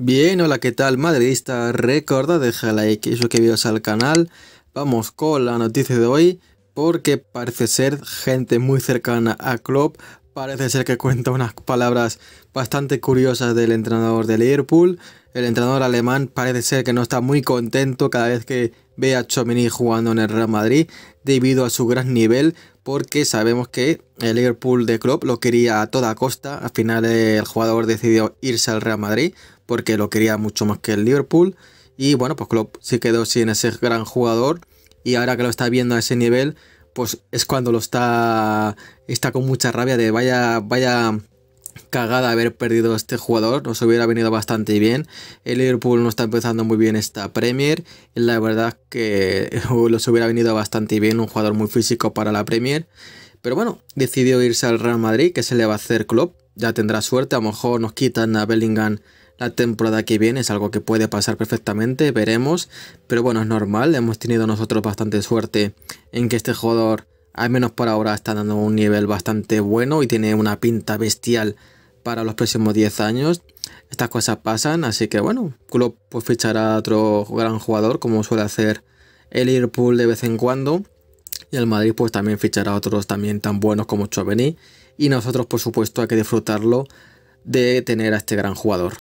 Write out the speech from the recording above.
Bien, hola, ¿qué tal? Madridista, recuerda, deja like y suscribiros al canal. Vamos con la noticia de hoy, porque parece ser gente muy cercana a Klopp, parece ser que cuenta unas palabras bastante curiosas del entrenador de Liverpool. El entrenador alemán parece ser que no está muy contento cada vez que ve a Chomini jugando en el Real Madrid debido a su gran nivel, porque sabemos que el Liverpool de Klopp lo quería a toda costa. Al final el jugador decidió irse al Real Madrid porque lo quería mucho más que el Liverpool. Y bueno, pues Klopp se quedó sin ese gran jugador y ahora que lo está viendo a ese nivel, pues es cuando lo está, está con mucha rabia de vaya, vaya cagada haber perdido a este jugador, nos hubiera venido bastante bien. El Liverpool no está empezando muy bien esta Premier, la verdad que los uh, hubiera venido bastante bien, un jugador muy físico para la Premier. Pero bueno, decidió irse al Real Madrid, que se le va a hacer Klopp, ya tendrá suerte, a lo mejor nos quitan a Bellingham la temporada que viene, es algo que puede pasar perfectamente, veremos, pero bueno, es normal, hemos tenido nosotros bastante suerte en que este jugador, al menos por ahora, está dando un nivel bastante bueno y tiene una pinta bestial para los próximos 10 años. Estas cosas pasan, así que bueno, club pues fichará a otro gran jugador, como suele hacer el Liverpool de vez en cuando, y el Madrid pues también fichará a otros también tan buenos como Choveny, y nosotros por supuesto hay que disfrutarlo de tener a este gran jugador.